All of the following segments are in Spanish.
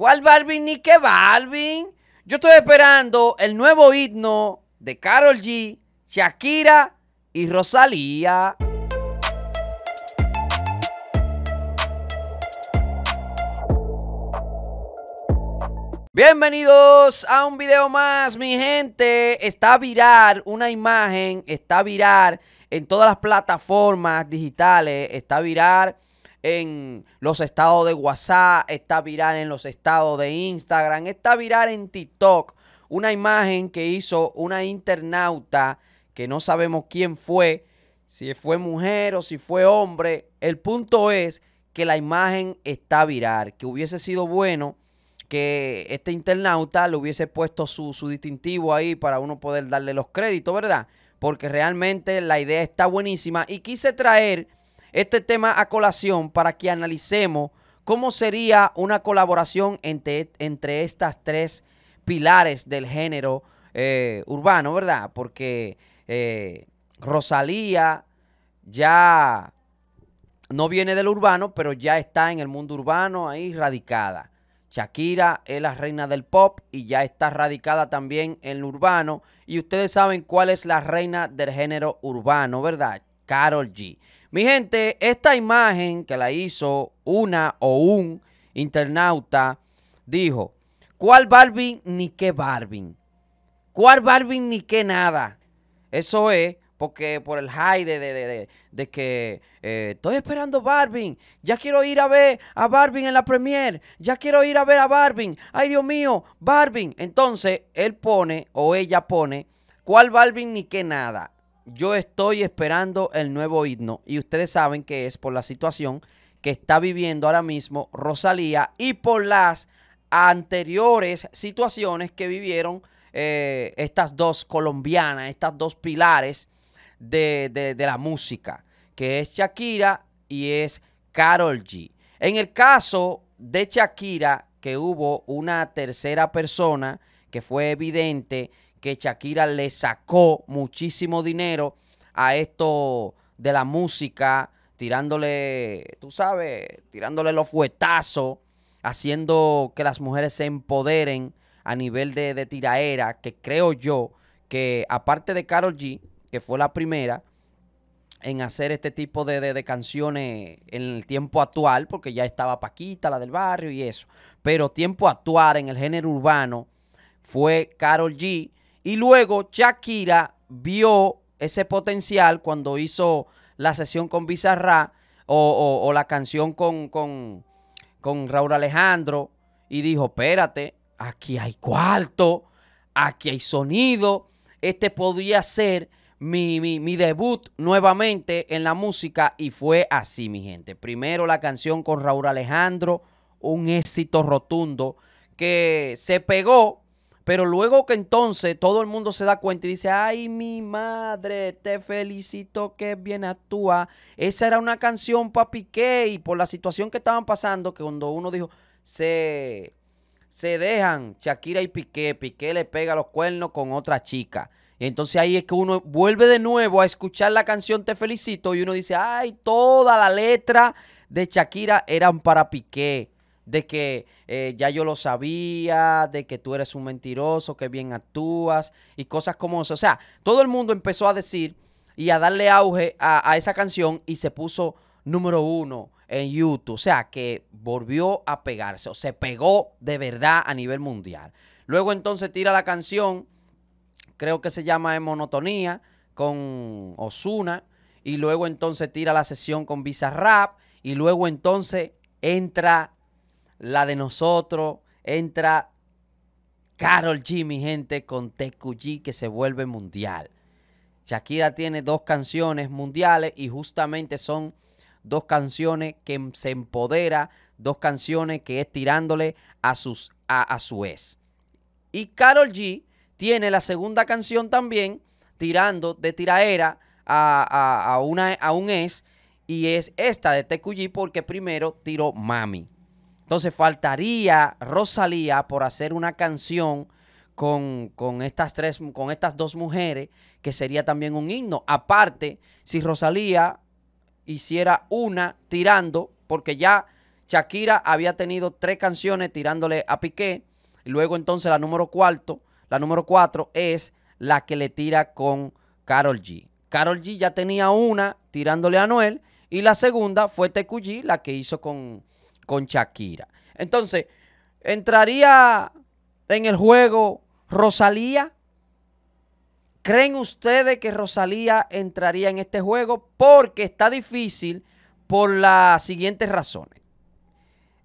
¿Cuál Balvin ni qué Balvin? Yo estoy esperando el nuevo himno de Carol G, Shakira y Rosalía. Bienvenidos a un video más, mi gente. Está virar una imagen, está virar en todas las plataformas digitales, está virar en los estados de WhatsApp, está viral en los estados de Instagram, está viral en TikTok. Una imagen que hizo una internauta que no sabemos quién fue, si fue mujer o si fue hombre. El punto es que la imagen está viral, que hubiese sido bueno que este internauta le hubiese puesto su, su, distintivo ahí para uno poder darle los créditos, ¿verdad? Porque realmente la idea está buenísima y quise traer este tema a colación para que analicemos cómo sería una colaboración entre, entre estas tres pilares del género eh, urbano, ¿verdad? Porque eh, Rosalía ya no viene del urbano, pero ya está en el mundo urbano ahí radicada. Shakira es la reina del pop y ya está radicada también en el urbano. Y ustedes saben cuál es la reina del género urbano, ¿verdad? Carol G. Mi gente, esta imagen que la hizo una o un internauta dijo, ¿cuál Barbie ni qué Barbie? ¿Cuál Barbie ni qué nada? Eso es porque por el high de, que eh, estoy esperando Barbie, ya quiero ir a ver a Barbie en la premiere, ya quiero ir a ver a Barbie, ay Dios mío, Barbie. Entonces él pone o ella pone, ¿cuál Barbie ni qué nada? yo estoy esperando el nuevo himno y ustedes saben que es por la situación que está viviendo ahora mismo Rosalía y por las anteriores situaciones que vivieron eh, estas dos colombianas, estas dos pilares de, de la música, que es Shakira y es Carol G. En el caso de Shakira, que hubo una tercera persona que fue evidente que Shakira le sacó muchísimo dinero a esto de la música, tirándole, tú sabes, tirándole los fuetazos, haciendo que las mujeres se empoderen a nivel de, tiraera, que creo yo que aparte de Carol G, que fue la primera en hacer este tipo de, de, canciones en el tiempo actual, porque ya estaba Paquita, la del barrio y eso, pero tiempo actual en el género urbano fue Carol G y luego Shakira vio ese potencial cuando hizo la sesión con Bizarra o, la canción con, con, Raúl Alejandro y dijo, espérate, aquí hay cuarto, aquí hay sonido, este podría ser mi, mi, mi, debut nuevamente en la música y fue así, mi gente. Primero la canción con Raúl Alejandro, un éxito rotundo que se pegó pero luego que entonces todo el mundo se da cuenta y dice, ay mi madre, te felicito que bien actúa. Esa era una canción para Piqué y por la situación que estaban pasando, que cuando uno dijo, se, se dejan Shakira y Piqué, Piqué le pega los cuernos con otra chica. Y entonces ahí es que uno vuelve de nuevo a escuchar la canción Te felicito y uno dice, ay, toda la letra de Shakira eran para Piqué de que eh, ya yo lo sabía, de que tú eres un mentiroso, que bien actúas y cosas como eso. O sea, todo el mundo empezó a decir y a darle auge a, esa canción y se puso número uno en YouTube. O sea, que volvió a pegarse o se pegó de verdad a nivel mundial. Luego entonces tira la canción, creo que se llama En Monotonía, con Osuna. Y luego entonces tira la sesión con Bizarrap. Y luego entonces entra la de nosotros, entra Carol G, mi gente, con TQG que se vuelve mundial. Shakira tiene dos canciones mundiales y justamente son dos canciones que se empodera, dos canciones que es tirándole a, sus, a, a su ex. Y Carol G tiene la segunda canción también tirando de tiraera a, a, una, a un ex y es esta de TQG porque primero tiró Mami. Entonces faltaría Rosalía por hacer una canción con, estas tres, con estas dos mujeres, que sería también un himno. Aparte, si Rosalía hiciera una tirando, porque ya Shakira había tenido tres canciones tirándole a Piqué, y luego entonces la número cuarto, la número cuatro es la que le tira con Carol G. Carol G ya tenía una tirándole a Noel y la segunda fue TQG, la que hizo con, con Shakira. Entonces, ¿entraría en el juego Rosalía? ¿Creen ustedes que Rosalía entraría en este juego? Porque está difícil por las siguientes razones.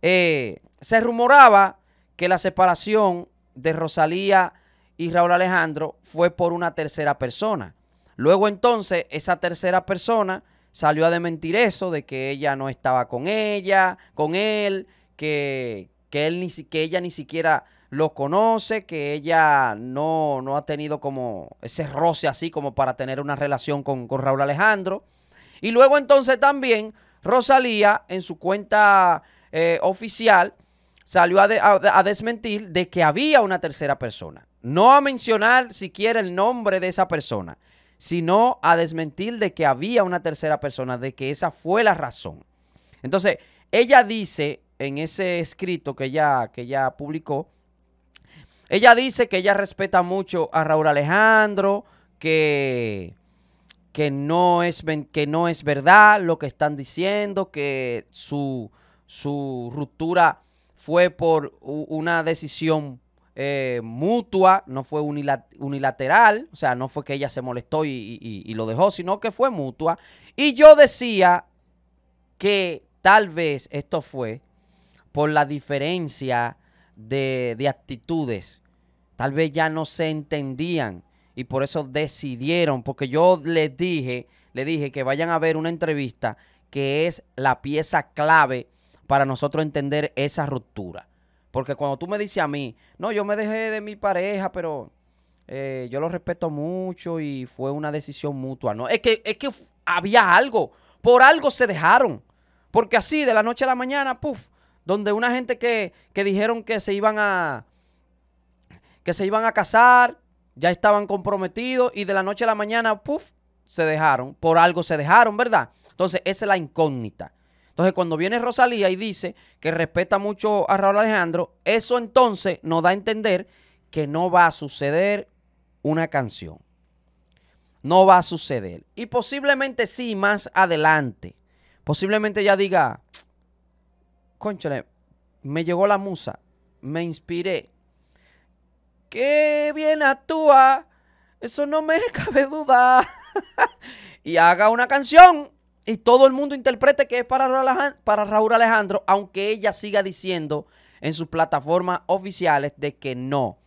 Eh, se rumoraba que la separación de Rosalía y Raúl Alejandro fue por una tercera persona. Luego entonces esa tercera persona salió a desmentir eso de que ella no estaba con ella, con él, que, él ni, que ella ni siquiera lo conoce, que ella no, no ha tenido como ese roce así como para tener una relación con, Raúl Alejandro. Y luego entonces también Rosalía en su cuenta eh, oficial salió a, a, desmentir de que había una tercera persona. No a mencionar siquiera el nombre de esa persona sino a desmentir de que había una tercera persona, de que esa fue la razón. Entonces, ella dice en ese escrito que ella, que publicó, ella dice que ella respeta mucho a Raúl Alejandro, que, que, no, es, que no es verdad lo que están diciendo, que su, su ruptura fue por una decisión eh, mutua, no fue unilateral, o sea, no fue que ella se molestó y, lo dejó, sino que fue mutua. Y yo decía que tal vez esto fue por la diferencia de, de actitudes. Tal vez ya no se entendían y por eso decidieron, porque yo les dije, le dije que vayan a ver una entrevista que es la pieza clave para nosotros entender esa ruptura. Porque cuando tú me dices a mí, no, yo me dejé de mi pareja, pero eh, yo lo respeto mucho y fue una decisión mutua. No, es que, es que había algo. Por algo se dejaron. Porque así, de la noche a la mañana, puff, donde una gente que, que dijeron que se iban a que se iban a casar, ya estaban comprometidos y de la noche a la mañana, puff, se dejaron. Por algo se dejaron, ¿verdad? Entonces, esa es la incógnita. Entonces, cuando viene Rosalía y dice que respeta mucho a Raúl Alejandro, eso entonces nos da a entender que no va a suceder una canción. No va a suceder. Y posiblemente sí, más adelante. Posiblemente ya diga, conchale, me llegó la musa, me inspiré. Qué bien actúa, eso no me cabe duda. y haga una canción y todo el mundo interprete que es para Raúl, Alejandro, aunque ella siga diciendo en sus plataformas oficiales de que no,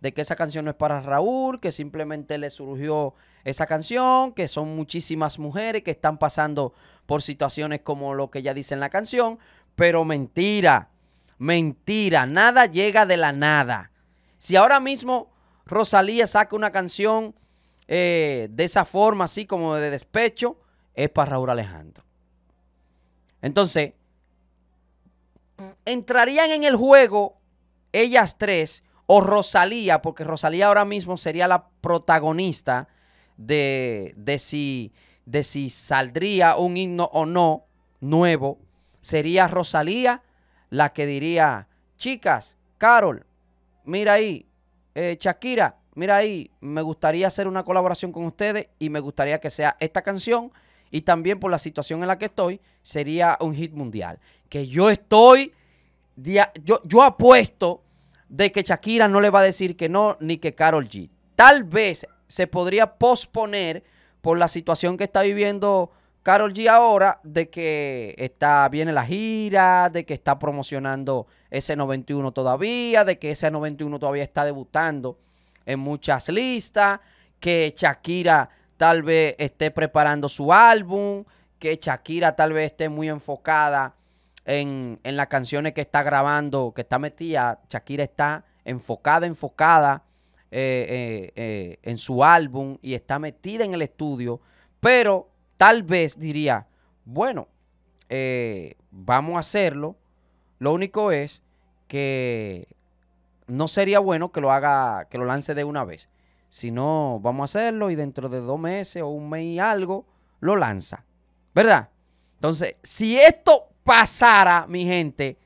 de que esa canción no es para Raúl, que simplemente le surgió esa canción, que son muchísimas mujeres que están pasando por situaciones como lo que ella dice en la canción, pero mentira, mentira, nada llega de la nada. Si ahora mismo Rosalía saca una canción eh, de esa forma, así como de despecho, es para Raúl Alejandro. Entonces, entrarían en el juego ellas tres o Rosalía, porque Rosalía ahora mismo sería la protagonista de, si, de si saldría un himno o no nuevo. Sería Rosalía la que diría, chicas, Carol, mira ahí, eh, Shakira, mira ahí, me gustaría hacer una colaboración con ustedes y me gustaría que sea esta canción y también por la situación en la que estoy, sería un hit mundial. Que yo estoy, yo, yo apuesto de que Shakira no le va a decir que no, ni que Carol G. Tal vez se podría posponer por la situación que está viviendo Carol G ahora, de que está, viene la gira, de que está promocionando ese 91 todavía, de que ese 91 todavía está debutando en muchas listas, que Shakira tal vez esté preparando su álbum, que Shakira tal vez esté muy enfocada en, las canciones que está grabando, que está metida. Shakira está enfocada, enfocada eh, eh, eh, en su álbum y está metida en el estudio, pero tal vez diría, bueno, vamos a hacerlo. Lo único es que no sería bueno que lo haga, que lo lance de una vez. Si no, vamos a hacerlo y dentro de dos meses o un mes y algo, lo lanza. ¿Verdad? Entonces, si esto pasara, mi gente,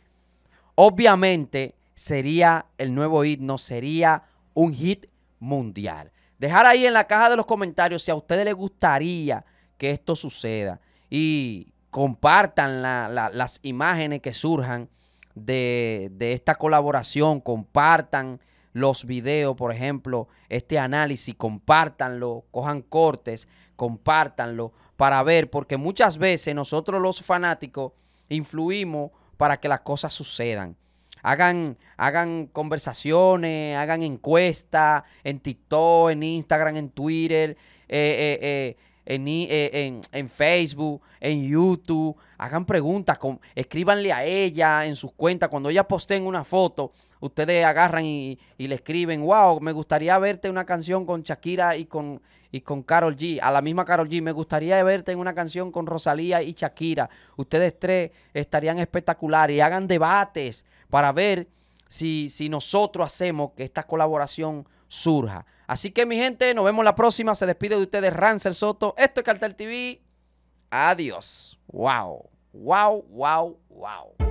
obviamente sería el nuevo himno, sería un hit mundial. Dejar ahí en la caja de los comentarios si a ustedes les gustaría que esto suceda. Y compartan las imágenes que surjan de esta colaboración, compartan los videos, por ejemplo, este análisis, compártanlo, cojan cortes, compártanlo para ver, porque muchas veces nosotros los fanáticos influimos para que las cosas sucedan. Hagan, hagan conversaciones, hagan encuestas en TikTok, en Instagram, en Twitter, eh, eh, eh eh, en, Facebook, en YouTube. Hagan preguntas, con, escríbanle a ella en sus cuentas. Cuando ella posteen una foto, ustedes agarran y, y, le escriben, wow, me gustaría verte una canción con Shakira y con, y con Carol G. A la misma Carol G, me gustaría verte en una canción con Rosalía y Shakira. Ustedes tres estarían espectaculares y hagan debates para ver si, si nosotros hacemos que esta colaboración surja. Así que mi gente, nos vemos la próxima. Se despide de ustedes Ransel Soto. Esto es Cartel TV. Adiós. Wow. Wow, wow, wow.